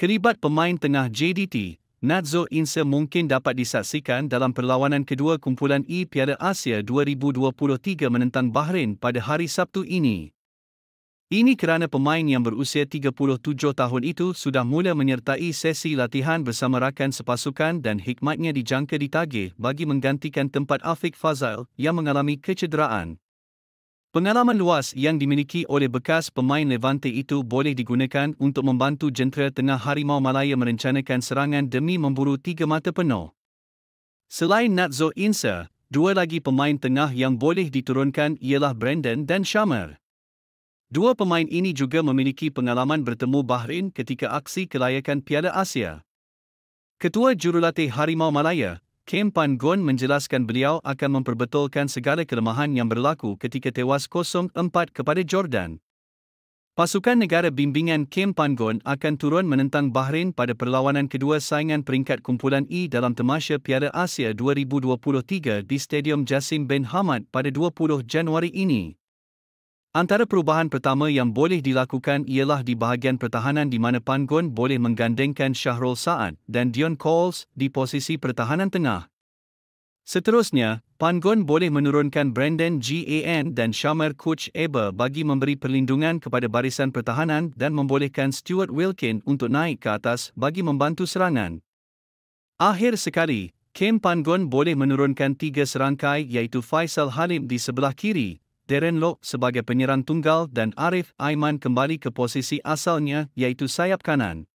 Keribat pemain tengah JDT, Nadzo Insa mungkin dapat disaksikan dalam perlawanan kedua kumpulan E Piala Asia 2023 menentang Bahrain pada hari Sabtu ini. Ini kerana pemain yang berusia 37 tahun itu sudah mula menyertai sesi latihan bersama rakan sepasukan dan hikmatnya dijangka ditagih bagi menggantikan tempat Afiq Fazal yang mengalami kecederaan. Pengalaman luas yang dimiliki oleh bekas pemain Levante itu boleh digunakan untuk membantu jentera tengah Harimau Malaya merencanakan serangan demi memburu tiga mata penuh. Selain Nazo Insa, dua lagi pemain tengah yang boleh diturunkan ialah Brandon dan Shamer. Dua pemain ini juga memiliki pengalaman bertemu Bahrain ketika aksi kelayakan Piala Asia. Ketua Jurulatih Harimau Malaya, Kim Pan Gun menjelaskan beliau akan memperbetulkan segala kelemahan yang berlaku ketika tewas 0-4 kepada Jordan. Pasukan negara bimbingan Kim Pan Gun akan turun menentang Bahrain pada perlawanan kedua saingan peringkat kumpulan E dalam temasya Piala Asia 2023 di Stadium Jasim bin Hamad pada 20 Januari ini. Antara perubahan pertama yang boleh dilakukan ialah di bahagian pertahanan di mana Pangon boleh menggandengkan Shahrul Saad dan Dion Coles di posisi pertahanan tengah. Seterusnya, Pangon boleh menurunkan Brandon G.A.N. dan Shamer Coach Eber bagi memberi perlindungan kepada barisan pertahanan dan membolehkan Stuart Wilkin untuk naik ke atas bagi membantu serangan. Akhir sekali, Kim Pangon boleh menurunkan tiga serangkai iaitu Faisal Halim di sebelah kiri, Darren Lok sebagai penyerang tunggal dan Arif Aiman kembali ke posisi asalnya iaitu sayap kanan.